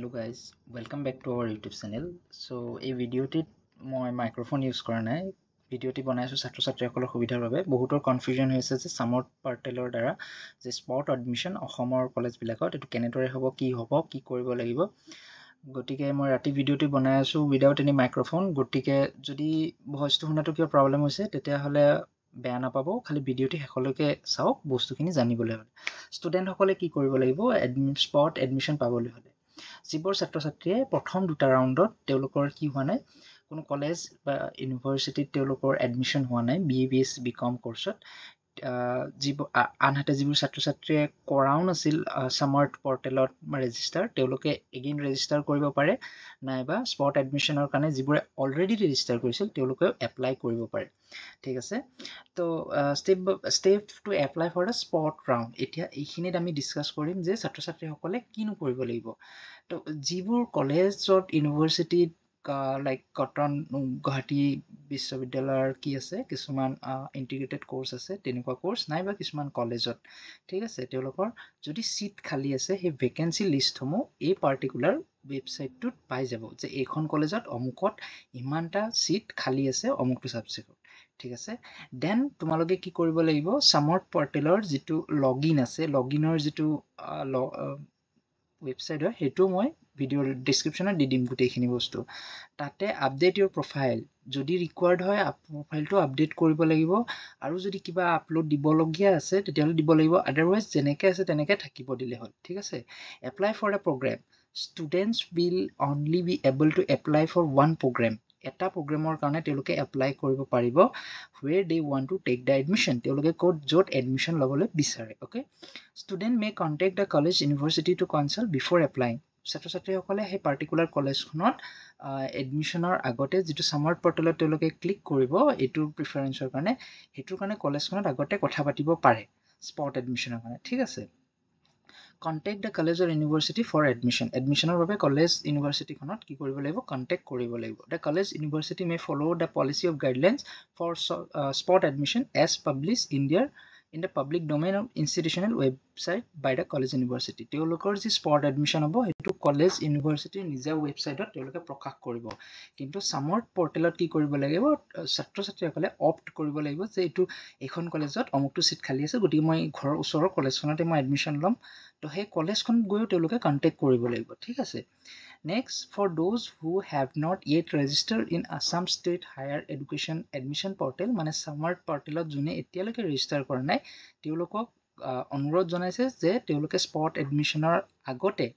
Hello' guys welcome back to our YouTube channel so' এই ভিডিঅ'টিত মই মাইক্ৰ'ফোন ইউজ কৰা নাই ভিডিঅ'টি বনাইছোঁ ছাত্ৰ ছাত্ৰীসকলৰ সুবিধাৰ বাবে বহুতৰ কনফিউজন হৈছে যে চামৰ পাৰ্টেলৰ দ্বাৰা যে স্পৰ্ট এডমিশ্যন অসমৰ কলেজবিলাকত এইটো কেনেদৰে হ'ব কি হ'ব কি কৰিব লাগিব গতিকে মই ৰাতি ভিডিঅ'টি বনাই আছোঁ উইদাউট এনি মাইক্ৰ'ফোন গতিকে যদি ভইচটো শুনাটো কিবা প্ৰব্লেম হৈছে তেতিয়াহ'লে বেয়া নাপাব খালি ভিডিঅ'টি শেষলৈকে চাওক বস্তুখিনি জানিবলৈ হ'লে ষ্টুডেণ্টসকলে কি কৰিব লাগিব এডমি স্পট এডমিশ্যন পাবলৈ হ'লে যিবোৰ ছাত্ৰ ছাত্ৰীয়ে প্ৰথম দুটা ৰাউণ্ডত তেওঁলোকৰ কি হোৱা নাই কোনো কলেজ বা ইউনিভাৰ্চিটিত তেওঁলোকৰ এডমিশ্যন হোৱা নাই B A B S B com কৰ্চত যিব আনহাতে যিবোৰ ছাত্ৰ ছাত্ৰীয়ে কৰাও নাছিল ছামাৰ্ট পৰ্টেলত ৰেজিষ্টাৰ তেওঁলোকে এগেইন ৰেজিষ্টাৰ কৰিব পাৰে নাইবা স্পট এডমিশ্যনৰ কাৰণে যিবোৰে অলৰেডি ৰেজিষ্টাৰ কৰিছিল তেওঁলোকেও এপ্লাই কৰিব পাৰে ঠিক আছে তো step step to apply for the spot round এতিয়া এইখিনিত আমি ডিছকাছ কৰিম যে ছাত্ৰ ছাত্ৰীসকলে কিনো কৰিব লাগিব তো যিবোৰ কলেজত ইউনিভাৰ্চিটিত লাইক কটন গুৱাহাটী বিশ্ববিদ্যালয়ৰ কি আছে কিছুমান ইণ্টিগ্ৰেটেড কৰ্চ আছে তেনেকুৱা কৰ্চ নাইবা কিছুমান কলেজত ঠিক আছে তেওঁলোকৰ যদি চিট খালী আছে সেই ভেকেঞ্চি লিষ্টসমূহ এই পাৰ্টিকুলাৰ ৱেবছাইটটোত পাই যাব যে এইখন কলেজত অমুকত ইমানটা ছিট খালী আছে অমুকটো ছাবজেক্টত ঠিক আছে দেন তোমালোকে কি কৰিব লাগিব চামৰ্ট পৰ্টেলৰ যিটো লগ ইন আছে লগ ইনৰ যিটো ৱেবছাইট হয় সেইটো মই ভিডিঅ' ডিছক্ৰিপশ্যনত দি দিম গোটেইখিনি বস্তু তাতে আপডেট ইয়ৰ প্ৰফাইল যদি ৰিকুৱাৰ্ড হয় প্ৰফাইলটো আপডেট কৰিব লাগিব আৰু যদি কিবা আপলোড দিবলগীয়া আছে তেতিয়াহ'লে দিব লাগিব আডাৰৱাইজ যেনেকৈ আছে তেনেকৈ থাকিব দিলে হ'ল ঠিক আছে apply for a program students will only be able to apply for one program এটা প্ৰগ্ৰেমৰ কাৰণে তেওঁলোকে এপ্লাই কৰিব পাৰিব হুৱেৰ দে ওৱান টু টেক দ্য এডমিশ্যন তেওঁলোকে ক'ত য'ত এডমিশ্যন ল'বলৈ বিচাৰে okay student may contact the college university to consult before applying ছাত্ৰ ছাত্ৰীসকলে সেই পাৰ্টিকুলাৰ কলেজখনত এডমিশ্যনৰ আগতে যিটো ছামাৰ্ট পৰ্টেলত তেওঁলোকে ক্লিক কৰিব এইটোৰ প্ৰিফাৰেঞ্চৰ কাৰণে সেইটোৰ কাৰণে কলেজখনত আগতে কথা পাতিব পাৰে স্পট এডমিশ্যনৰ কাৰণে ঠিক আছে contact the college or university for admission এডমিশ্যনৰ বাবে কলেজ ইউনিভাৰ্চিটিখনত কি কৰিব লাগিব কণ্টেক্ট কৰিব লাগিব the college university may follow' the policy of guidelines for spot admission as publish in their in the public domain of institutional website by the college university তেওঁলোকৰ যি spot admission হ'ব সেইটো college ইউনিভাৰ্চিটিৰ নিজা ৱেবছাইটত তেওঁলোকে প্ৰকাশ কৰিব কিন্তু চামৰ পৰ্টেলত কি কৰিব লাগিব ছাত্ৰ ছাত্ৰীসকলে অপ্ট কৰিব লাগিব যে এইটো এইখন কলেজত অমুকটো ছিট খালী আছে গতিকে মই ঘৰৰ ওচৰৰ কলেজখনতে মই এডমিশ্যন ল'ম তো সেই কলেজখন গৈও তেওঁলোকে কণ্টেক্ট কৰিব লাগিব ঠিক আছে Next, for those who have not yet registered in Assam State Higher Education Admission Portal, माने Summert Portal और जोने इतिहाल के register करना है, त्यों लोगों को अनुरोध जोने से जे त्यों लोगों के spot admission और आगोटे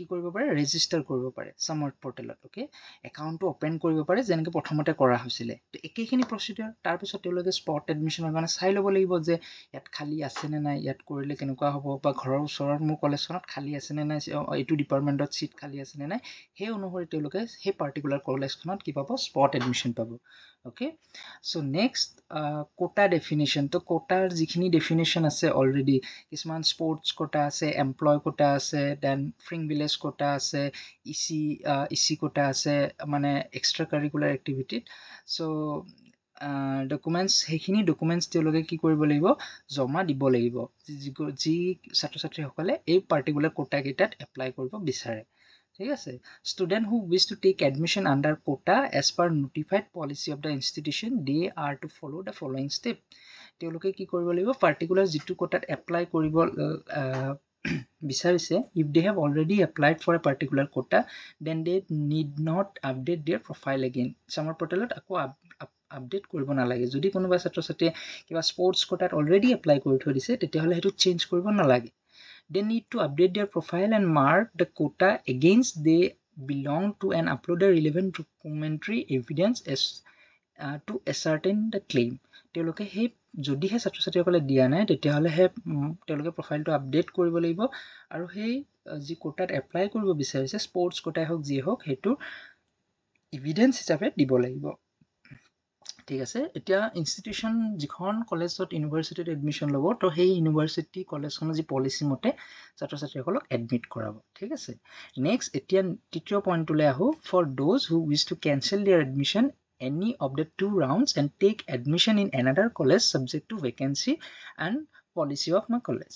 কি কৰিব পাৰে ৰেজিষ্টাৰ কৰিব পাৰে চামাৰ্ট পৰ্টেলত অ'কে একাউণ্টটো অ'পেন কৰিব পাৰে যেনেকৈ প্ৰথমতে কৰা হৈছিলে তো একেখিনি প্ৰচিডিয়াৰ তাৰপিছত তেওঁলোকে স্পট এডমিশ্যনৰ কাৰণে চাই ল'ব লাগিব যে ইয়াত খালী আছেনে নাই ইয়াত কৰিলে কেনেকুৱা হ'ব বা ঘৰৰ ওচৰত মোৰ কলেজখনত খালী আছেনে নাই এইটো ডিপাৰ্টমেণ্টত ছিট খালী আছেনে নাই সেই অনুসৰি তেওঁলোকে সেই পাৰ্টিকুলাৰ কলেজখনত কি পাব স্পট এডমিশ্যন পাব okay so' next quota definition তো কোটাৰ যিখিনি ডেফিনেশ্যন আছে অলৰেডি কিছুমান স্পৰ্টছ কোটা আছে এমপ্লয় কোটা আছে দেন ফ্ৰিং ভিলেজ কোটা আছে E C E C quota আছে মানে এক্সট্ৰা কাৰিকুলাৰ এক্টিভিটিত চ' ডকুমেণ্টছ সেইখিনি ডকুমেণ্টছ তেওঁলোকে কি কৰিব লাগিব জমা দিব লাগিব যি ছাত্ৰ ছাত্ৰীসকলে এই পাৰ্টিকুলাৰ কোটাকেইটাত এপ্লাই কৰিব বিচাৰে ঠিক আছে student who wish to take admission under quota as per notified policy of the institution they are to follow' the following step তেওঁলোকে কি কৰিব লাগিব পাৰ্টিকুলাৰ যিটো কোটাত এপ্লাই কৰিব বিচাৰিছে if they have already applied for a particular quota then they need not update their profile again Samarth পৰ্টেলত আকৌ update কৰিব নালাগে যদি কোনোবা ছাত্ৰ ছাত্ৰীয়ে কিবা স্পৰ্টছ কোটাত অলৰেডি এপ্লাই কৰি থৈ দিছে তেতিয়াহ'লে সেইটো চেঞ্জ কৰিব নালাগে they need to update their profile and mark the quota against they belong to and upload the relevant documentary evidence as uh, to ascertain the claim. তেওঁলোকে সেই যদিহে ছাত্ৰ ছাত্ৰীসকলে দিয়া নাই তেতিয়াহ'লেহে তেওঁলোকে প্ৰফাইলটো আপডেট কৰিব লাগিব আৰু সেই যি কোটাত এপ্লাই কৰিব বিচাৰিছে স্পৰ্টছ কোটাই হওক যিয়ে হওক সেইটো ইভিডেঞ্চ হিচাপে দিব লাগিব ঠিক আছে এতিয়া ইনষ্টিটিউচন যিখন কলেজত ইউনিভাৰ্চিটিত এডমিশ্যন ল'ব তো সেই ইউনিভাৰ্চিটি কলেজখনৰ যি পলিচি মতে ছাত্ৰ ছাত্ৰীসকলক এডমিট কৰাব ঠিক আছে নেক্সট এতিয়া তৃতীয় পইণ্টটোলৈ আহোঁ for those who wish to cancel their admission any of the two rounds and take admission in another college subject to vacancy and policy of my college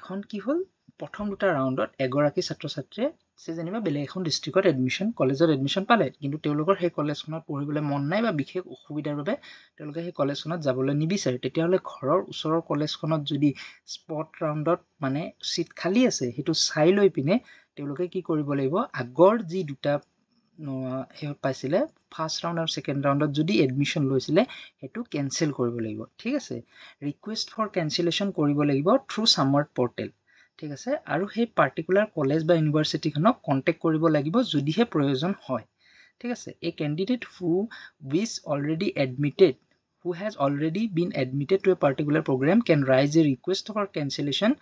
এখন কি হ'ল প্ৰথম দুটা ৰাউণ্ডত এগৰাকী ছাত্ৰ ছাত্ৰীয়ে সে যেনিবা বেলেগ এখন ডিষ্ট্ৰিক্টত এডমিশ্যন কলেজত এডমিশ্যন পালে কিন্তু তেওঁলোকৰ সেই কলেজখনত পঢ়িবলৈ মন নাই বা বিশেষ অসুবিধাৰ বাবে তেওঁলোকে সেই কলেজখনত যাবলৈ নিবিচাৰে তেতিয়াহ'লে ঘৰৰ ওচৰৰ কলেজখনত যদি স্পট ৰাউণ্ডত মানে চিট খালী আছে সেইটো চাই লৈ পিনে তেওঁলোকে কি কৰিব লাগিব আগৰ যি দুটা শেষত পাইছিলে ফাৰ্ষ্ট ৰাউণ্ড আৰু ছেকেণ্ড ৰাউণ্ডত যদি এডমিশ্যন লৈছিলে সেইটো কেনচেল কৰিব লাগিব ঠিক আছে ৰিকুৱেষ্ট ফৰ কেনচেলেশ্যন কৰিব লাগিব থ্ৰু ছামাৰ্ট পৰ্টেল ঠিক আছে আৰু সেই পাৰ্টিকুলাৰ কলেজ বা ইউনিভাৰ্চিটিখনক কণ্টেক্ট কৰিব লাগিব যদিহে প্ৰয়োজন হয় ঠিক আছে এই candidate who wish already admitted who has already been admitted to a particular program can raise a request for cancellation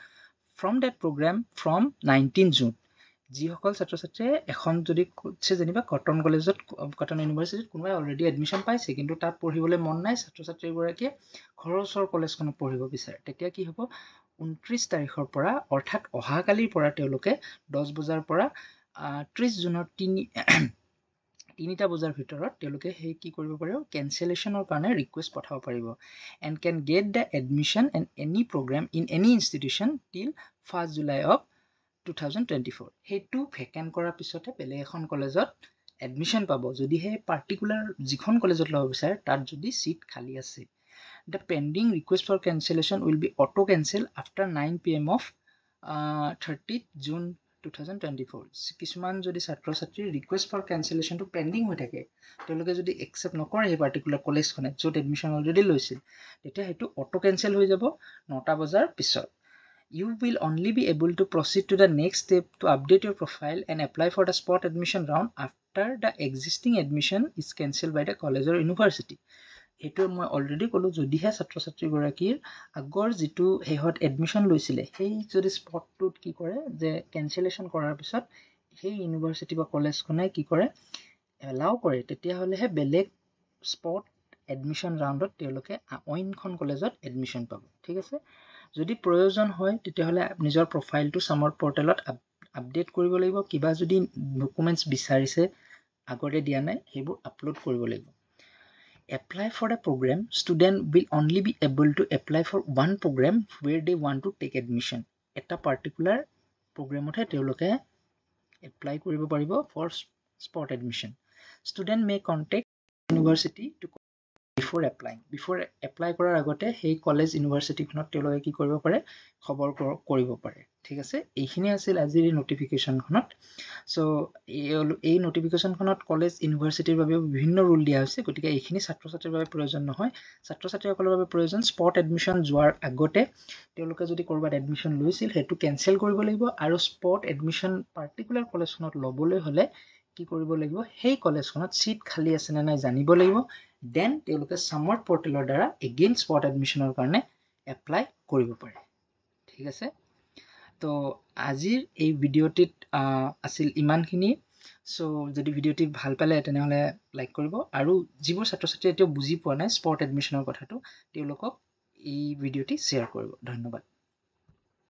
from that program from nineteen June যিসকল ছাত্ৰ ছাত্ৰীয়ে এখন যদি হৈছে যেনিবা কটন কলেজত কটন ইউনিভাৰ্চিটিত কোনোবাই অলৰেডি এডমিশ্যন পাইছে কিন্তু তাত পঢ়িবলৈ মন নাই ছাত্ৰ ছাত্ৰীগৰাকীয়ে ঘৰৰ ওচৰৰ কলেজখনত পঢ়িব বিচাৰে তেতিয়া কি হ'ব ঊনত্ৰিছ তাৰিখৰ পৰা অৰ্থাৎ অহাকালিৰ পৰা তেওঁলোকে দহ বজাৰ পৰা ত্ৰিছ জুনৰ তিনি তিনিটা বজাৰ ভিতৰত তেওঁলোকে সেই কি কৰিব পাৰিব কেঞ্চেলেশ্যনৰ কাৰণে ৰিকুৱেষ্ট পঠাব পাৰিব and can get the admission an any program in any institution till first July of two thousand twenty four সেইটো ভেকেণ্ট কৰাৰ পিছতহে বেলেগ এখন কলেজত এডমিশ্যন পাব যদিহে পাৰ্টিকুলাৰ যিখন কলেজত ল'ব বিচাৰে তাত যদি চিট খালী আছে the pending request for cancellation will be auto cancel after 9 pm of uh, 30th June 2024 কিছুমান যদি ছাত্ৰ ছাত্ৰীৰ ৰিকুৱেষ্ট ফৰ কেঞ্চেলেশ্যনটো পেণ্ডিং হৈ থাকে তেওঁলোকে যদি একচেপ্ট নকৰে সেই পাৰ্টিকুলাৰ কলেজখনে য'ত এডমিশ্যন অলৰেডি লৈছিল তেতিয়া সেইটো অট' কেঞ্চেল হৈ যাব নটা বজাৰ পিছত you will only be able to proceed to the next step to update your profile and apply for the spot admission round after the existing admission is cancel by the কলেজৰ university সেইটোৱে মই already ক'লোঁ যদিহে ছাত্ৰ ছাত্ৰীগৰাকীৰ আগৰ যিটো শেহত এডমিশ্যন লৈছিলে সেই যদি স্পটটোত কি কৰে যে কেঞ্চেলেশ্যন কৰাৰ পিছত সেই ইউনিভাৰ্চিটি বা কলেজখনে কি কৰে এলাও কৰে তেতিয়াহ'লেহে বেলেগ স্পট এডমিশ্যন ৰাউণ্ডত তেওঁলোকে অইনখন কলেজত এডমিশ্যন পাব ঠিক আছে যদি প্ৰয়োজন হয় তেতিয়াহ'লে নিজৰ প্ৰফাইলটো চামৰ পৰ্টেলত আপ আপডেট কৰিব লাগিব কিবা যদি ডকুমেণ্টছ বিচাৰিছে আগতে দিয়া নাই সেইবোৰ আপলোড কৰিব লাগিব apply for a program, student will only be able to apply for one program where they want to take admission. At a particular program, they will apply for spot admission. Student may contact university to before applying. Before apply, they will apply for college university. Khabar kor, koribo pare. ঠিক আছে এইখিনি আছিল আজিৰ এই ন'টিফিকেশ্যনখনত চ' এই ন'টিফিকেশ্যনখনত college ইউনিভাৰ্চিটিৰ বাবেও বিভিন্ন ৰুল দিয়া হৈছে গতিকে এইখিনি ছাত্ৰ ছাত্ৰীৰ বাবে প্ৰয়োজন নহয় ছাত্ৰ ছাত্ৰীসকলৰ বাবে প্ৰয়োজন স্পট এডমিশ্যন যোৱাৰ আগতে তেওঁলোকে যদি ক'ৰবাত এডমিশ্যন লৈছিল সেইটো কেঞ্চেল কৰিব লাগিব আৰু স্পট এডমিশ্যন পাৰ্টিকুলাৰ কলেজখনত ল'বলৈ হ'লে কি কৰিব লাগিব সেই কলেজখনত ছিট খালী আছেনে নাই জানিব লাগিব দেন তেওঁলোকে ছামাৰ্ট পৰ্টেলৰ দ্বাৰা এগেইন স্পট এডমিশ্যনৰ কাৰণে এপ্লাই কৰিব পাৰে ঠিক আছে তো আজিৰ এই ভিডিঅ'টিত আছিল ইমানখিনি চ' যদি ভিডিঅ'টি ভাল পালে তেনেহলে লাইক কৰিব আৰু যিবোৰ ছাত্ৰ ছাত্ৰী এতিয়াও বুজি পোৱা নাই স্পট কথাটো তেওঁলোকক এই ভিডিঅ'টি শ্বেয়াৰ কৰিব ধন্যবাদ